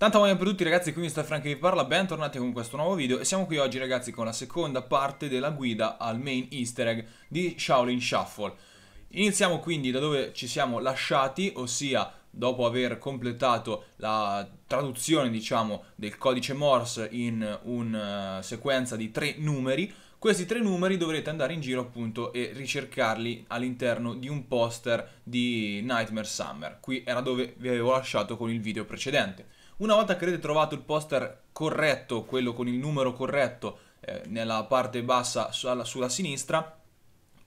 Tanto voglia per tutti ragazzi, qui Mr. Frank vi parla, bentornati con questo nuovo video e siamo qui oggi ragazzi con la seconda parte della guida al main easter egg di Shaolin Shuffle. Iniziamo quindi da dove ci siamo lasciati, ossia dopo aver completato la traduzione diciamo del codice Morse in una eh, sequenza di tre numeri, questi tre numeri dovrete andare in giro appunto e ricercarli all'interno di un poster di Nightmare Summer, qui era dove vi avevo lasciato con il video precedente. Una volta che avete trovato il poster corretto, quello con il numero corretto eh, nella parte bassa sulla, sulla sinistra,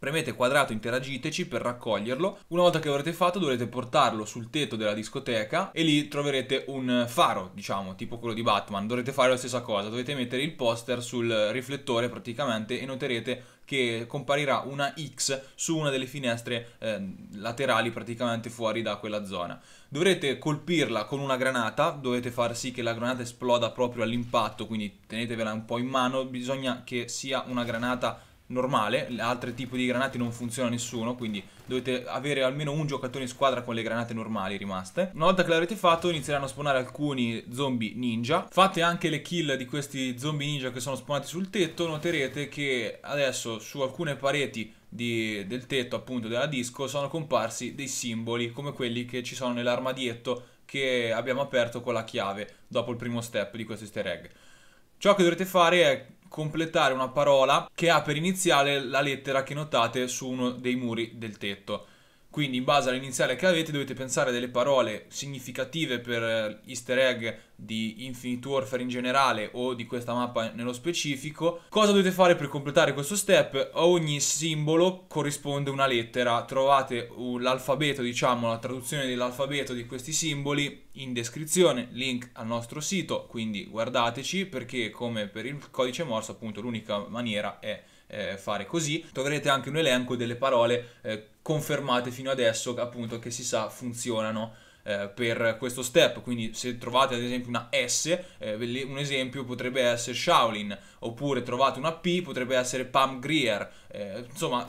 Premete quadrato interagiteci per raccoglierlo. Una volta che l'avrete fatto dovrete portarlo sul tetto della discoteca e lì troverete un faro, diciamo, tipo quello di Batman. Dovrete fare la stessa cosa, dovete mettere il poster sul riflettore praticamente e noterete che comparirà una X su una delle finestre eh, laterali praticamente fuori da quella zona. Dovrete colpirla con una granata, dovete far sì che la granata esploda proprio all'impatto, quindi tenetevela un po' in mano, bisogna che sia una granata normale, altri tipi di granate non funziona nessuno, quindi dovete avere almeno un giocatore in squadra con le granate normali rimaste. Una volta che l'avrete fatto inizieranno a spawnare alcuni zombie ninja, fate anche le kill di questi zombie ninja che sono spawnati sul tetto, noterete che adesso su alcune pareti di, del tetto appunto della disco sono comparsi dei simboli come quelli che ci sono nell'armadietto che abbiamo aperto con la chiave dopo il primo step di questo easter egg. Ciò che dovrete fare è completare una parola che ha per iniziale la lettera che notate su uno dei muri del tetto. Quindi in base all'iniziale che avete dovete pensare a delle parole significative per eh, easter egg di Infinite Warfare in generale o di questa mappa nello specifico. Cosa dovete fare per completare questo step? A ogni simbolo corrisponde una lettera. Trovate l'alfabeto, diciamo, la traduzione dell'alfabeto di questi simboli in descrizione, link al nostro sito, quindi guardateci perché come per il codice morso appunto l'unica maniera è eh, fare così. Troverete anche un elenco delle parole eh, confermate fino adesso, appunto, che si sa funzionano eh, per questo step. Quindi, se trovate ad esempio una S, eh, un esempio potrebbe essere Shaolin, oppure trovate una P, potrebbe essere Pam Greer. Eh, insomma,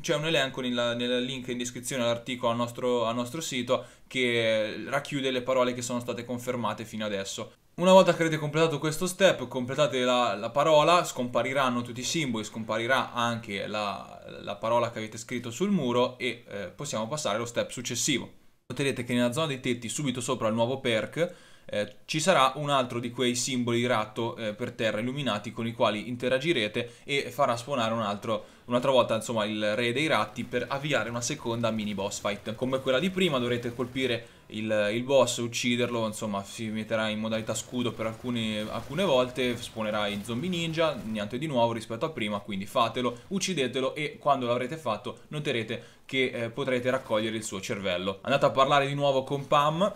c'è un elenco nel link in descrizione all'articolo al nostro, al nostro sito che eh, racchiude le parole che sono state confermate fino adesso. Una volta che avete completato questo step, completate la, la parola, scompariranno tutti i simboli, scomparirà anche la, la parola che avete scritto sul muro e eh, possiamo passare allo step successivo. Noterete che nella zona dei tetti, subito sopra il nuovo perk, eh, ci sarà un altro di quei simboli ratto eh, per terra illuminati con i quali interagirete e farà spawnare un altro, un'altra volta insomma il re dei ratti per avviare una seconda mini boss fight. Come quella di prima dovrete colpire il, il boss, ucciderlo, insomma si metterà in modalità scudo per alcune, alcune volte, spawnerà i zombie ninja, niente di nuovo rispetto a prima, quindi fatelo, uccidetelo e quando l'avrete fatto noterete che eh, potrete raccogliere il suo cervello. Andate a parlare di nuovo con Pam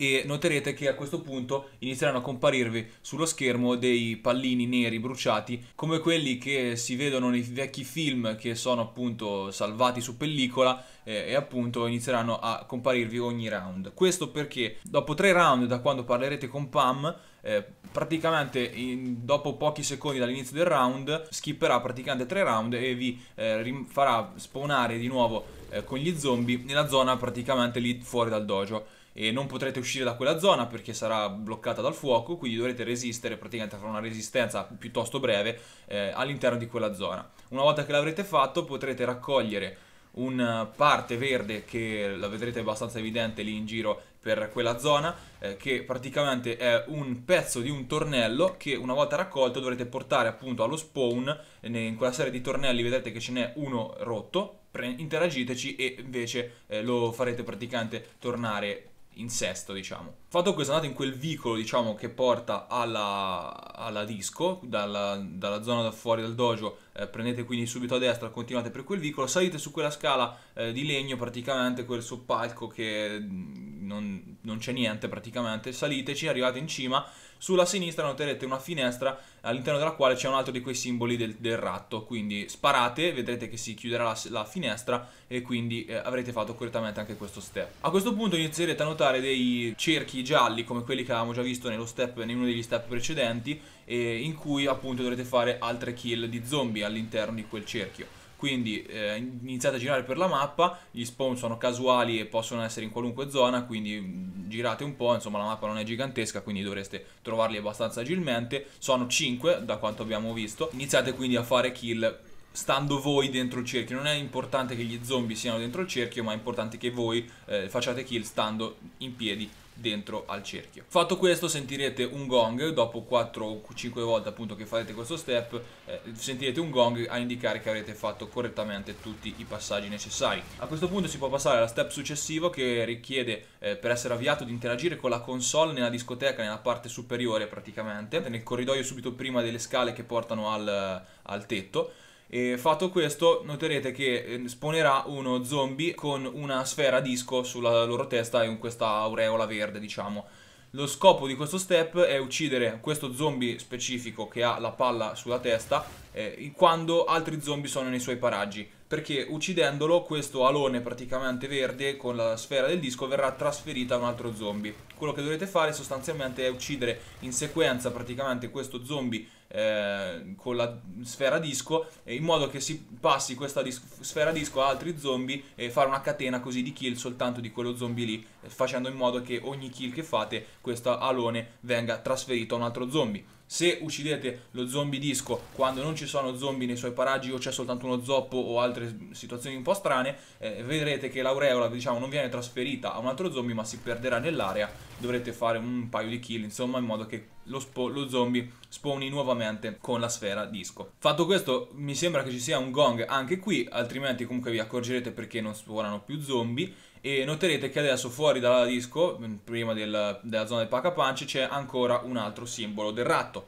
e noterete che a questo punto inizieranno a comparirvi sullo schermo dei pallini neri bruciati come quelli che si vedono nei vecchi film che sono appunto salvati su pellicola eh, e appunto inizieranno a comparirvi ogni round. Questo perché dopo tre round da quando parlerete con Pam eh, praticamente in, dopo pochi secondi dall'inizio del round skipperà praticamente tre round e vi eh, farà spawnare di nuovo eh, con gli zombie nella zona praticamente lì fuori dal dojo e non potrete uscire da quella zona perché sarà bloccata dal fuoco, quindi dovrete resistere, praticamente fare una resistenza piuttosto breve eh, all'interno di quella zona. Una volta che l'avrete fatto potrete raccogliere una parte verde che la vedrete abbastanza evidente lì in giro per quella zona eh, che praticamente è un pezzo di un tornello che una volta raccolto dovrete portare appunto allo spawn in quella serie di tornelli vedrete che ce n'è uno rotto interagiteci e invece eh, lo farete praticamente tornare in sesto, diciamo. Fatto questo, andate in quel vicolo, diciamo, che porta alla, alla disco, dalla, dalla, zona da fuori dal dojo, eh, prendete quindi subito a destra, continuate per quel vicolo, salite su quella scala eh, di legno, praticamente quel soppalco che mm, non, non c'è niente praticamente, saliteci, arrivate in cima, sulla sinistra noterete una finestra all'interno della quale c'è un altro di quei simboli del, del ratto, quindi sparate, vedrete che si chiuderà la, la finestra e quindi eh, avrete fatto correttamente anche questo step. A questo punto inizierete a notare dei cerchi gialli come quelli che avevamo già visto nello step, in uno degli step precedenti, eh, in cui appunto dovrete fare altre kill di zombie all'interno di quel cerchio quindi eh, iniziate a girare per la mappa, gli spawn sono casuali e possono essere in qualunque zona, quindi mm, girate un po', insomma la mappa non è gigantesca, quindi dovreste trovarli abbastanza agilmente, sono 5 da quanto abbiamo visto, iniziate quindi a fare kill stando voi dentro il cerchio. Non è importante che gli zombie siano dentro il cerchio, ma è importante che voi eh, facciate kill stando in piedi dentro al cerchio. Fatto questo sentirete un gong, dopo 4 o 5 volte appunto che farete questo step, eh, sentirete un gong a indicare che avrete fatto correttamente tutti i passaggi necessari. A questo punto si può passare alla step successivo che richiede eh, per essere avviato di interagire con la console nella discoteca, nella parte superiore praticamente, nel corridoio subito prima delle scale che portano al, al tetto e fatto questo noterete che ehm, spawnerà uno zombie con una sfera disco sulla loro testa e questa aureola verde diciamo. Lo scopo di questo step è uccidere questo zombie specifico che ha la palla sulla testa eh, quando altri zombie sono nei suoi paraggi perché uccidendolo questo alone praticamente verde con la sfera del disco verrà trasferita a un altro zombie. Quello che dovete fare sostanzialmente è uccidere in sequenza praticamente questo zombie eh, con la sfera disco in modo che si passi questa dis sfera disco a altri zombie e fare una catena così di kill soltanto di quello zombie lì facendo in modo che ogni kill che fate questo alone venga trasferito a un altro zombie se uccidete lo zombie disco quando non ci sono zombie nei suoi paraggi o c'è soltanto uno zoppo o altre situazioni un po' strane, eh, vedrete che l'aureola diciamo, non viene trasferita a un altro zombie ma si perderà nell'area. Dovrete fare un paio di kill, insomma, in modo che lo, lo, zombie spawni nuovamente con la sfera disco. Fatto questo, mi sembra che ci sia un gong anche qui, altrimenti comunque vi accorgerete perché non spawnano più zombie e noterete che adesso fuori dalla disco, mm, prima del, della zona del pacca punch, c'è ancora un altro simbolo del ratto.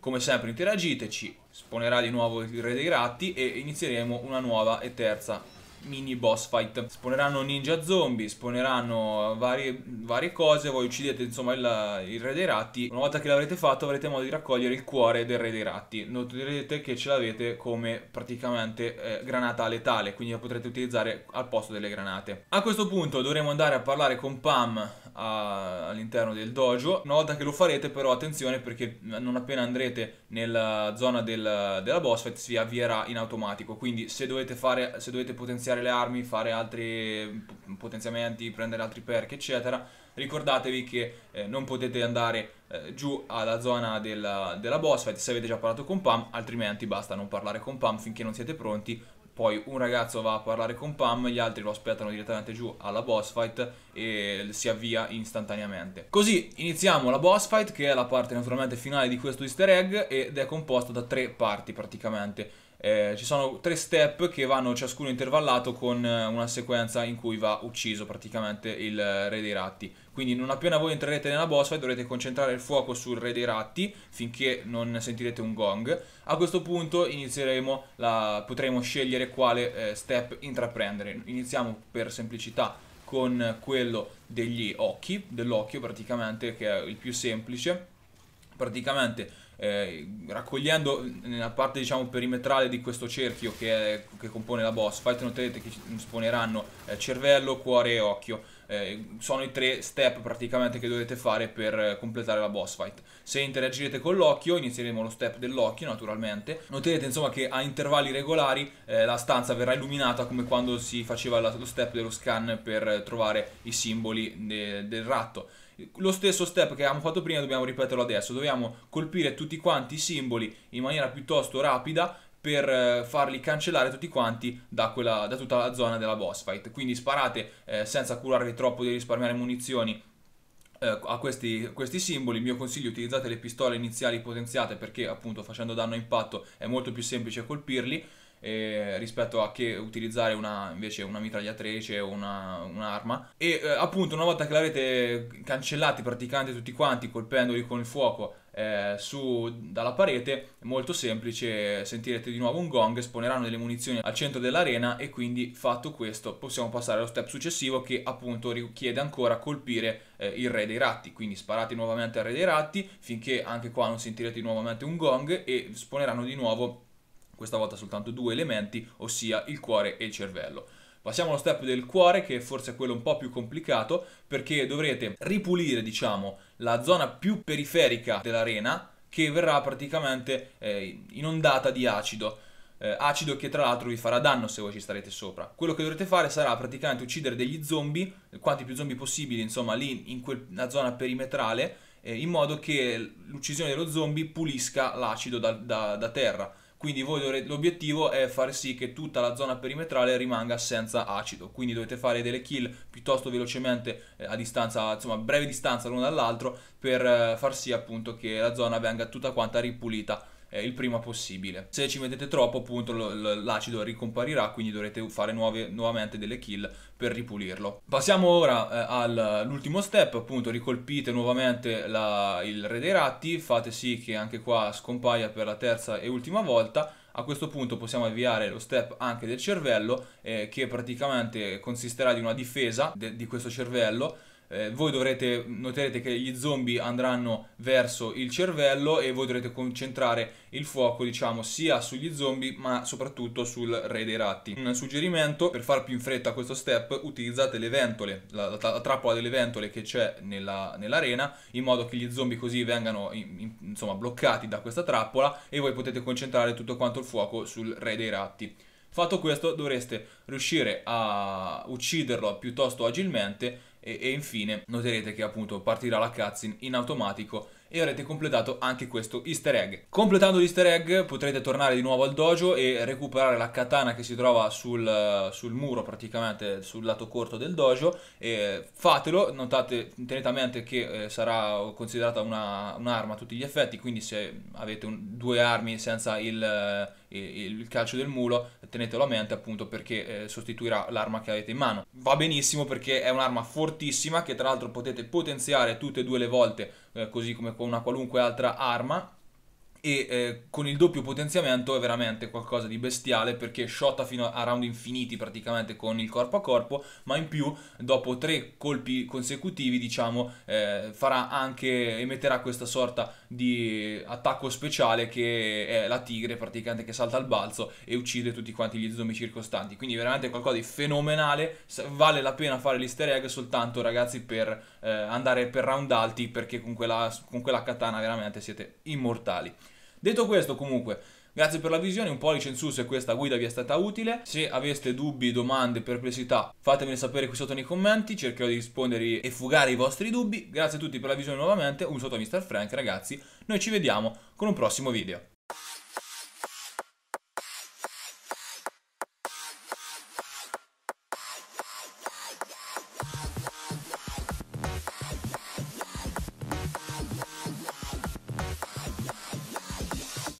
Come sempre interagiteci, esponerà di nuovo il re dei ratti e inizieremo una nuova e terza mini boss fight. Sponeranno ninja zombie, sponeranno varie, varie cose, voi uccidete insomma il, il, re dei ratti. Una volta che l'avrete fatto avrete modo di raccogliere il cuore del re dei ratti. Noterete che ce l'avete come praticamente eh, granata letale, quindi la potrete utilizzare al posto delle granate. A questo punto dovremo andare a parlare con Pam a, all'interno del dojo. Una volta che lo farete però attenzione perché non appena andrete nella zona del, della boss fight si avvierà in automatico. Quindi se dovete, fare, se dovete potenziare le armi, fare altri potenziamenti, prendere altri perk eccetera, ricordatevi che eh, non potete andare eh, giù alla zona della, della boss fight se avete già parlato con Pam, altrimenti basta non parlare con Pam finché non siete pronti poi un ragazzo va a parlare con Pam, gli altri lo aspettano direttamente giù alla boss fight e si avvia istantaneamente. Così iniziamo la boss fight che è la parte naturalmente finale di questo easter egg ed è composta da tre parti praticamente eh, ci sono tre step che vanno ciascuno intervallato con eh, una sequenza in cui va ucciso praticamente il eh, re dei ratti. Quindi non appena voi entrerete nella boss fight dovrete concentrare il fuoco sul re dei ratti finché non sentirete un gong. A questo punto inizieremo la, potremo scegliere quale eh, step intraprendere. Iniziamo per semplicità con quello degli occhi, dell'occhio praticamente che è il più semplice. Praticamente eh, raccogliendo nella parte diciamo perimetrale di questo cerchio che, è, che compone la boss fight noterete che spawneranno eh, cervello, cuore e occhio eh, sono i tre step praticamente che dovete fare per eh, completare la boss fight. Se interagirete con l'occhio, inizieremo lo step dell'occhio naturalmente. Noterete insomma che a intervalli regolari eh, la stanza verrà illuminata come quando si faceva la, lo step dello scan per eh, trovare i simboli de del ratto lo stesso step che abbiamo fatto prima dobbiamo ripeterlo adesso, dobbiamo colpire tutti quanti i simboli in maniera piuttosto rapida per eh, farli cancellare tutti quanti da, quella, da tutta la zona della boss fight. Quindi sparate eh, senza curarvi troppo di risparmiare munizioni eh, a questi, questi, simboli. Il mio consiglio è utilizzate le pistole iniziali potenziate perché appunto facendo danno a impatto è molto più semplice colpirli eh, rispetto a che utilizzare una, invece una mitragliatrice o una, un'arma. E eh, appunto una volta che l'avete cancellati praticamente tutti quanti colpendoli con il fuoco eh, su dalla parete, molto semplice, sentirete di nuovo un gong, esponeranno delle munizioni al centro dell'arena e quindi fatto questo possiamo passare allo step successivo che appunto richiede ancora colpire eh, il re dei ratti, quindi sparate nuovamente al re dei ratti finché anche qua non sentirete di nuovamente un gong e esponeranno di nuovo questa volta soltanto due elementi, ossia il cuore e il cervello. Passiamo allo step del cuore, che forse è quello un po' più complicato, perché dovrete ripulire, diciamo, la zona più periferica dell'arena, che verrà praticamente eh, inondata di acido. Eh, acido che tra l'altro vi farà danno se voi ci starete sopra. Quello che dovrete fare sarà praticamente uccidere degli zombie, quanti più zombie possibili, insomma, lì in quella zona perimetrale, eh, in modo che l'uccisione dello zombie pulisca l'acido da, da, da terra. Quindi dovrete, l'obiettivo è far sì che tutta la zona perimetrale rimanga senza acido, quindi dovete fare delle kill piuttosto velocemente eh, a distanza, insomma, breve distanza l'uno dall'altro per eh, far sì appunto che la zona venga tutta quanta ripulita eh, il prima possibile. Se ci mettete troppo appunto l'acido ricomparirà quindi dovrete fare nuove, nuovamente delle kill per ripulirlo. Passiamo ora eh, all'ultimo step appunto ricolpite nuovamente la, il re dei ratti, fate sì che anche qua scompaia per la terza e ultima volta a questo punto possiamo avviare lo step anche del cervello eh, che praticamente consisterà di una difesa de, di questo cervello eh, voi dovrete, noterete che gli zombie andranno verso il cervello e voi dovrete concentrare il fuoco diciamo sia sugli zombie ma soprattutto sul re dei ratti. Un suggerimento per far più in fretta questo step utilizzate le ventole, la, la, la trappola delle ventole che c'è nella, nell'arena in modo che gli zombie così vengano in, in, insomma bloccati da questa trappola e voi potete concentrare tutto quanto il fuoco sul re dei ratti. Fatto questo dovreste riuscire a ucciderlo piuttosto agilmente e, e infine noterete che appunto partirà la cutscene in automatico e avrete completato anche questo easter egg. Completando l'easter egg potrete tornare di nuovo al dojo e recuperare la katana che si trova sul, sul muro praticamente sul lato corto del dojo e fatelo, notate, tenete a mente che eh, sarà considerata una, un'arma a tutti gli effetti, quindi se avete un, due armi senza il, eh, il, il, calcio del mulo tenetelo a mente appunto perché eh, sostituirà l'arma che avete in mano. Va benissimo perché è un'arma fortissima che tra l'altro potete potenziare tutte e due le volte eh, così come con una qualunque altra arma e eh, con il doppio potenziamento è veramente qualcosa di bestiale perché shotta fino a round infiniti praticamente con il corpo a corpo ma in più dopo tre colpi consecutivi diciamo eh, farà anche emetterà questa sorta di attacco speciale che è la tigre praticamente che salta al balzo e uccide tutti quanti gli zombie circostanti quindi veramente qualcosa di fenomenale vale la pena fare l'easter egg soltanto ragazzi per eh, andare per round alti perché con quella, con quella katana veramente siete immortali. Detto questo comunque... Grazie per la visione, un pollice in su se questa guida vi è stata utile. Se aveste dubbi, domande, perplessità, fatemeli sapere qui sotto nei commenti, cercherò di rispondere e fugare i vostri dubbi. Grazie a tutti per la visione nuovamente, un saluto a Mr. Frank ragazzi, noi ci vediamo con un prossimo video.